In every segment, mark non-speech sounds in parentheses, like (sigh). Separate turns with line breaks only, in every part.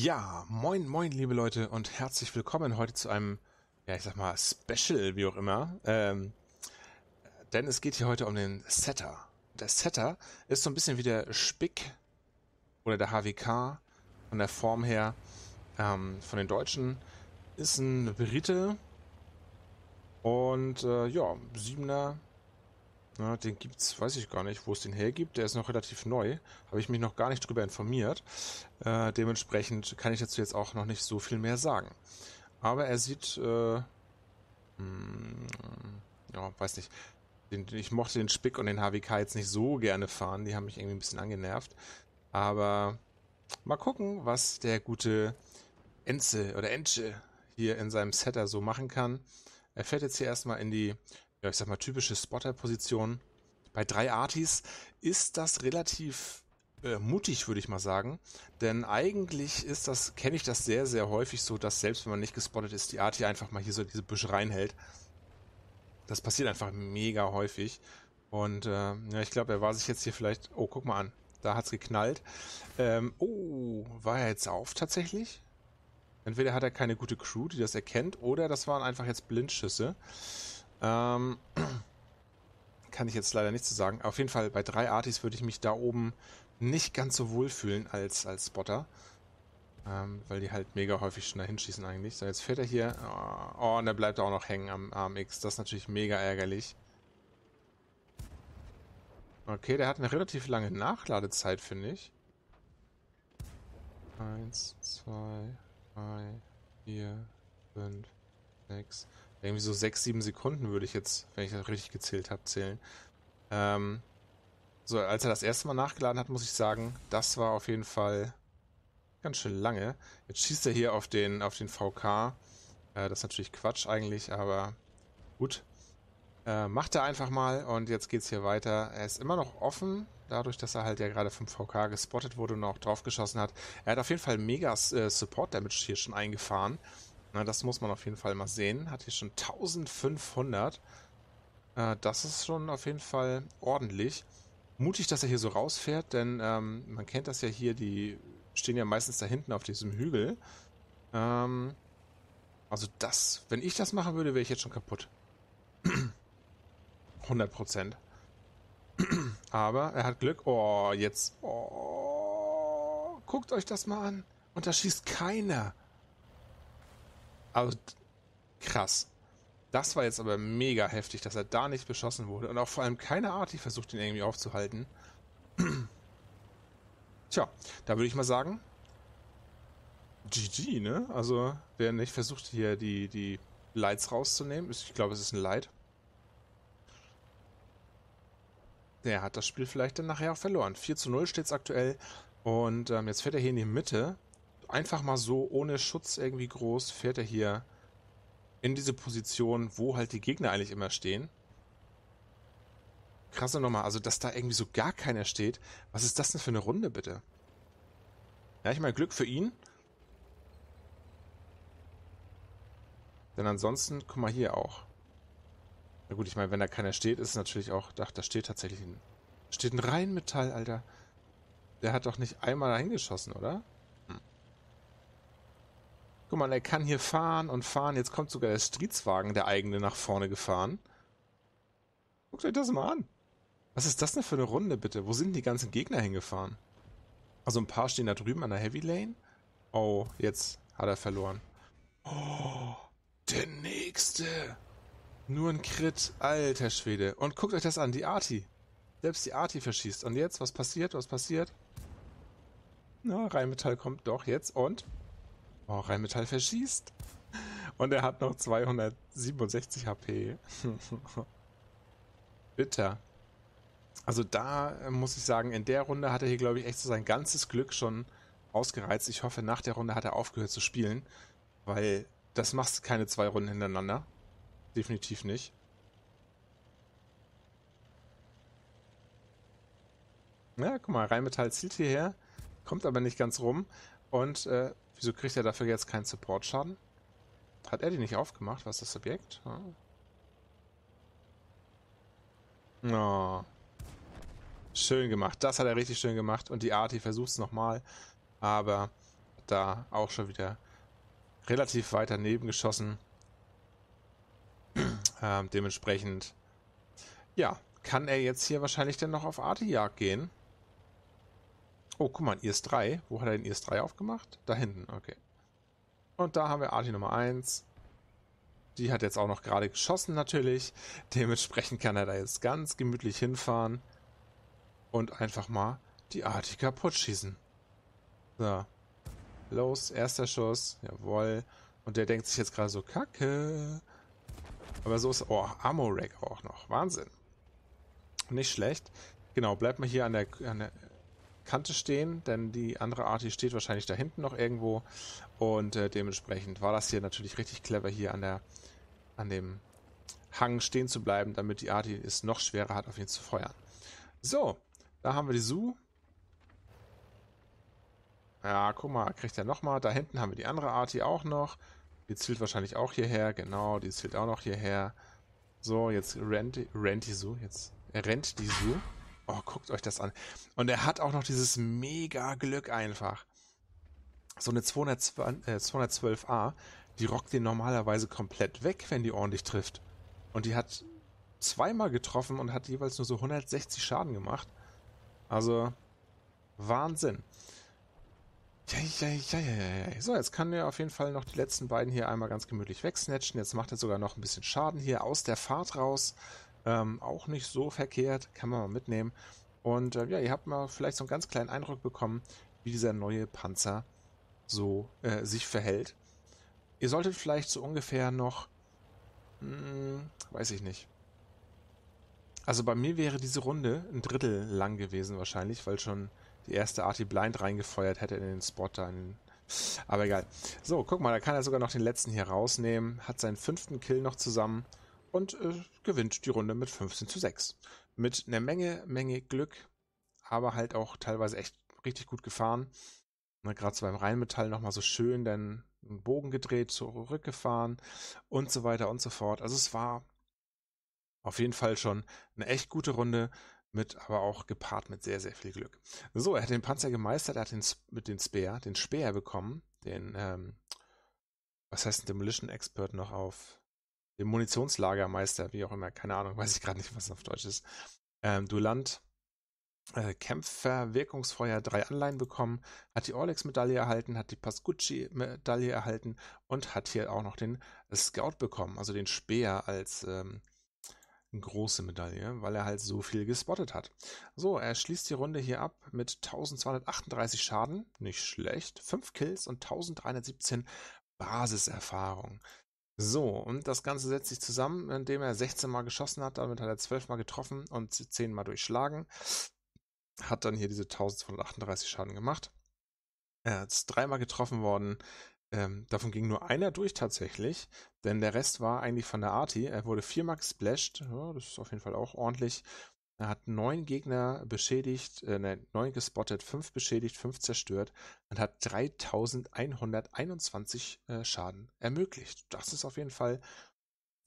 Ja, moin, moin, liebe Leute und herzlich willkommen heute zu einem, ja, ich sag mal, Special, wie auch immer. Ähm, denn es geht hier heute um den Setter. Der Setter ist so ein bisschen wie der Spick oder der HWK von der Form her, ähm, von den Deutschen. Ist ein Brite und äh, ja, Siebener na, den gibt's, weiß ich gar nicht, wo es den hergibt. Der ist noch relativ neu. Habe ich mich noch gar nicht drüber informiert. Äh, dementsprechend kann ich dazu jetzt auch noch nicht so viel mehr sagen. Aber er sieht, äh, mh, hm, ja, weiß nicht. Den, ich mochte den Spick und den HWK jetzt nicht so gerne fahren. Die haben mich irgendwie ein bisschen angenervt. Aber mal gucken, was der gute Enze oder Enche hier in seinem Setter so machen kann. Er fährt jetzt hier erstmal in die ja, ich sag mal, typische Spotter-Position. Bei drei Artis ist das relativ äh, mutig, würde ich mal sagen. Denn eigentlich ist das, kenne ich das sehr, sehr häufig so, dass selbst wenn man nicht gespottet ist, die Arti einfach mal hier so in diese Büsche reinhält. Das passiert einfach mega häufig. Und äh, ja, ich glaube, er war sich jetzt hier vielleicht. Oh, guck mal an. Da hat's geknallt. Ähm, oh, war er jetzt auf tatsächlich? Entweder hat er keine gute Crew, die das erkennt, oder das waren einfach jetzt Blindschüsse. Ähm, (clears throat) kann ich jetzt leider nicht zu sagen. Auf jeden Fall bei drei Artis würde ich mich da oben nicht ganz so wohl fühlen als, als Spotter. Ähm, weil die halt mega häufig schon da hinschießen eigentlich. So, jetzt fährt er hier. Oh, oh und er bleibt auch noch hängen am Arm X. Das ist natürlich mega ärgerlich. Okay, der hat eine relativ lange Nachladezeit, finde ich. Eins, zwei, drei, vier, fünf, sechs irgendwie so sechs, sieben Sekunden würde ich jetzt, wenn ich das richtig gezählt habe, zählen. Ähm, so, als er das erste Mal nachgeladen hat, muss ich sagen, das war auf jeden Fall ganz schön lange. Jetzt schießt er hier auf den, auf den VK. Äh, das ist natürlich Quatsch eigentlich, aber gut. Äh, macht er einfach mal und jetzt geht's hier weiter. Er ist immer noch offen, dadurch, dass er halt ja gerade vom VK gespottet wurde und auch draufgeschossen hat. Er hat auf jeden Fall mega äh, Support Damage hier schon eingefahren. Na, das muss man auf jeden Fall mal sehen. Hat hier schon 1500. Äh, das ist schon auf jeden Fall ordentlich. Mutig, dass er hier so rausfährt, denn ähm, man kennt das ja hier, die stehen ja meistens da hinten auf diesem Hügel. Ähm, also das, wenn ich das machen würde, wäre ich jetzt schon kaputt. 100 (clears throat) Prozent. (clears throat) Aber er hat Glück. Oh, jetzt. Oh, guckt euch das mal an. Und da schießt keiner. Also krass. Das war jetzt aber mega heftig, dass er da nicht beschossen wurde. Und auch vor allem keine Art, die versucht, ihn irgendwie aufzuhalten. (clears throat) Tja, da würde ich mal sagen, GG, ne? Also, wer nicht versucht, hier die, die Lights rauszunehmen, ich glaube, es ist ein Light. Der hat das Spiel vielleicht dann nachher auch verloren. 4 zu 0 steht es aktuell. Und ähm, jetzt fährt er hier in die Mitte einfach mal so, ohne Schutz irgendwie groß, fährt er hier in diese Position, wo halt die Gegner eigentlich immer stehen. Krasse Nummer, also dass da irgendwie so gar keiner steht. Was ist das denn für eine Runde, bitte? Ja, ich meine, Glück für ihn. Denn ansonsten, guck mal hier auch. Na gut, ich meine, wenn da keiner steht, ist es natürlich auch, ach, da steht tatsächlich ein, steht ein Reihenmetall, Alter. Der hat doch nicht einmal dahingeschossen, oder? Guck mal, er kann hier fahren und fahren. Jetzt kommt sogar der Streetswagen, der eigene, nach vorne gefahren. Guckt euch das mal an. Was ist das denn für eine Runde, bitte? Wo sind die ganzen Gegner hingefahren? Also ein paar stehen da drüben an der Heavy Lane. Oh, jetzt hat er verloren. Oh, der Nächste. Nur ein Crit. Alter Schwede. Und guckt euch das an, die Arti. Selbst die Arti verschießt. Und jetzt, was passiert? Was passiert? Na, Rheinmetall kommt doch jetzt und Oh, Rheinmetall verschießt. Und er hat noch 267 HP. (laughs) Bitter. Also da äh, muss ich sagen, in der Runde hat er hier, glaube ich, echt so sein ganzes Glück schon ausgereizt. Ich hoffe, nach der Runde hat er aufgehört zu spielen, weil das machst du keine zwei Runden hintereinander. Definitiv nicht. Ja, guck mal, Rheinmetall zielt hierher, kommt aber nicht ganz rum und äh, Wieso kriegt er dafür jetzt keinen Supportschaden? Hat er die nicht aufgemacht? Was ist das Objekt? Hm. Oh. Ah. Schön gemacht. Das hat er richtig schön gemacht. Und die Arti versucht es nochmal. Aber da auch schon wieder relativ weit daneben geschossen. (clears throat) ähm, dementsprechend, ja, kann er jetzt hier wahrscheinlich denn noch auf Arti-Jagd gehen. Oh, guck mal, ein IS-3. Wo hat er den IS-3 aufgemacht? Da hinten, okay. Und da haben wir Arti Nummer 1. Die hat jetzt auch noch gerade geschossen natürlich. Dementsprechend kann er da jetzt ganz gemütlich hinfahren und einfach mal die Arti kaputt schießen. So. Los, erster Schuss. Jawohl. Und der denkt sich jetzt gerade so, kacke. Aber so ist, oh, Ammo-Rack auch noch. Wahnsinn. Nicht schlecht. Genau, bleibt mal hier an der, an der Kante stehen, denn die andere Arti steht wahrscheinlich da hinten noch irgendwo und äh, dementsprechend war das hier natürlich richtig clever, hier an der an dem Hang stehen zu bleiben, damit die Arti es noch schwerer hat, auf ihn zu feuern. So, da haben wir die Su. Ja, guck mal, kriegt er nochmal. Da hinten haben wir die andere Arti auch noch. Die zielt wahrscheinlich auch hierher, genau, die zielt auch noch hierher. So, jetzt rennt, rennt die Su, jetzt rennt die Su. Oh, guckt euch das an. Und er hat auch noch dieses mega Glück einfach. So eine 212, äh, 212a, die rockt den normalerweise komplett weg, wenn die ordentlich trifft. Und die hat zweimal getroffen und hat jeweils nur so 160 Schaden gemacht. Also, Wahnsinn. Ja, ja, ja, ja, ja. So, jetzt kann er auf jeden Fall noch die letzten beiden hier einmal ganz gemütlich wegsnatchen. Jetzt macht er sogar noch ein bisschen Schaden hier aus der Fahrt raus. Ähm, auch nicht so verkehrt, kann man mal mitnehmen. Und äh, ja, ihr habt mal vielleicht so einen ganz kleinen Eindruck bekommen, wie dieser neue Panzer so äh, sich verhält. Ihr solltet vielleicht so ungefähr noch, mh, hm, weiß ich nicht. Also bei mir wäre diese Runde ein Drittel lang gewesen wahrscheinlich, weil schon die erste Arty Blind reingefeuert hätte in den Spot da. aber egal. So, guck mal, da kann er sogar noch den letzten hier rausnehmen. Hat seinen fünften Kill noch zusammen und äh, gewinnt die Runde mit 15 zu 6. Mit einer Menge, Menge Glück, aber halt auch teilweise echt richtig gut gefahren. Ne, Gerade so beim Rheinmetall nochmal so schön dann einen Bogen gedreht, zurückgefahren und so weiter und so fort. Also es war auf jeden Fall schon eine echt gute Runde mit aber auch gepaart mit sehr, sehr viel Glück. So, er hat den Panzer gemeistert, er hat den, mit den Speer, den Speer bekommen, den, ähm, was heißt ein Demolition Expert noch auf dem Munitionslagermeister, wie auch immer, keine Ahnung, weiß ich gerade nicht, was auf Deutsch ist, ähm, Dulant äh, Kämpfer, Wirkungsfeuer, drei Anleihen bekommen, hat die Orlex-Medaille erhalten, hat die Pascucci-Medaille erhalten und hat hier auch noch den äh, Scout bekommen, also den Speer als ähm, große Medaille, weil er halt so viel gespottet hat. So, er schließt die Runde hier ab mit 1238 Schaden, nicht schlecht, 5 Kills und 1317 Basiserfahrung. So, und das Ganze setzt sich zusammen, indem er 16 Mal geschossen hat, damit hat er 12 Mal getroffen und 10 Mal durchschlagen. Hat dann hier diese 1238 Schaden gemacht. Er ist dreimal getroffen worden. Ähm, davon ging nur einer durch tatsächlich, denn der Rest war eigentlich von der Arti. Er wurde viermal gesplashed, ja, das ist auf jeden Fall auch ordentlich, er hat neun Gegner beschädigt, äh, nein, neun gespottet, fünf beschädigt, fünf zerstört und hat 3121 äh, Schaden ermöglicht. Das ist auf jeden Fall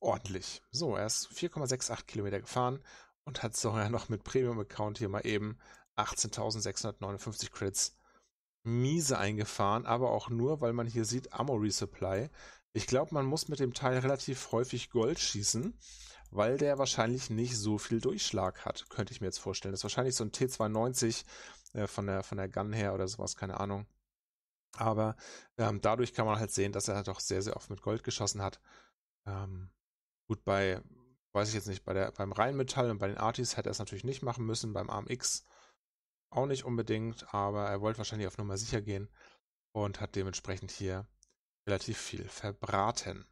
ordentlich. So, er ist 4,68 Kilometer gefahren und hat sogar (laughs) noch mit Premium-Account hier mal eben 18.659 Credits miese eingefahren, aber auch nur, weil man hier sieht Ammo Resupply. Ich glaube, man muss mit dem Teil relativ häufig Gold schießen weil der wahrscheinlich nicht so viel Durchschlag hat, könnte ich mir jetzt vorstellen. Das ist wahrscheinlich so ein T92 äh, von, der, von der Gun her oder sowas, keine Ahnung. Aber ähm, dadurch kann man halt sehen, dass er halt sehr, sehr oft mit Gold geschossen hat. Ähm, gut, bei, weiß ich jetzt nicht, bei der, beim Rheinmetall und bei den Artis hätte er es natürlich nicht machen müssen, beim AMX auch nicht unbedingt, aber er wollte wahrscheinlich auf Nummer sicher gehen und hat dementsprechend hier relativ viel verbraten.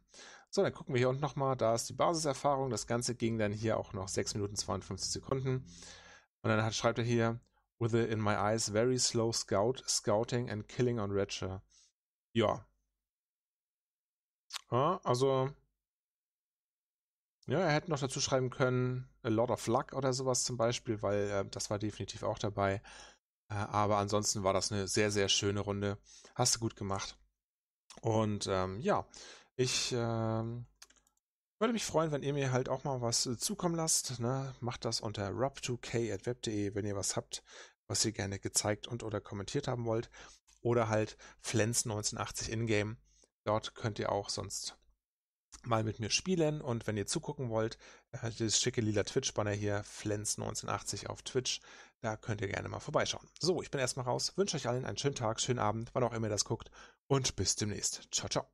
So, dann gucken wir hier unten nochmal. Da ist die Basiserfahrung. Das Ganze ging dann hier auch noch 6 Minuten 52 Sekunden. Und dann hat, schreibt er hier, with the, in my eyes, very slow scout, scouting and killing on Ratcher. Ja. ja. Also, ja, er hätte noch dazu schreiben können, a lot of luck oder sowas zum Beispiel, weil äh, das war definitiv auch dabei. Äh, aber ansonsten war das eine sehr, sehr schöne Runde. Hast du gut gemacht. Und ähm, ja, ich ähm, würde mich freuen, wenn ihr mir halt auch mal was äh, zukommen lasst. Ne? Macht das unter rub 2 kwebde wenn ihr was habt, was ihr gerne gezeigt und oder kommentiert haben wollt. Oder halt Flens 1980 Ingame. Dort könnt ihr auch sonst mal mit mir spielen und wenn ihr zugucken wollt, äh, dieses schicke lila Twitch-Banner hier, Flens1980 auf Twitch, da könnt ihr gerne mal vorbeischauen. So, ich bin erstmal raus, wünsche euch allen einen schönen Tag, schönen Abend, wann auch immer ihr das guckt und bis demnächst. Ciao, ciao.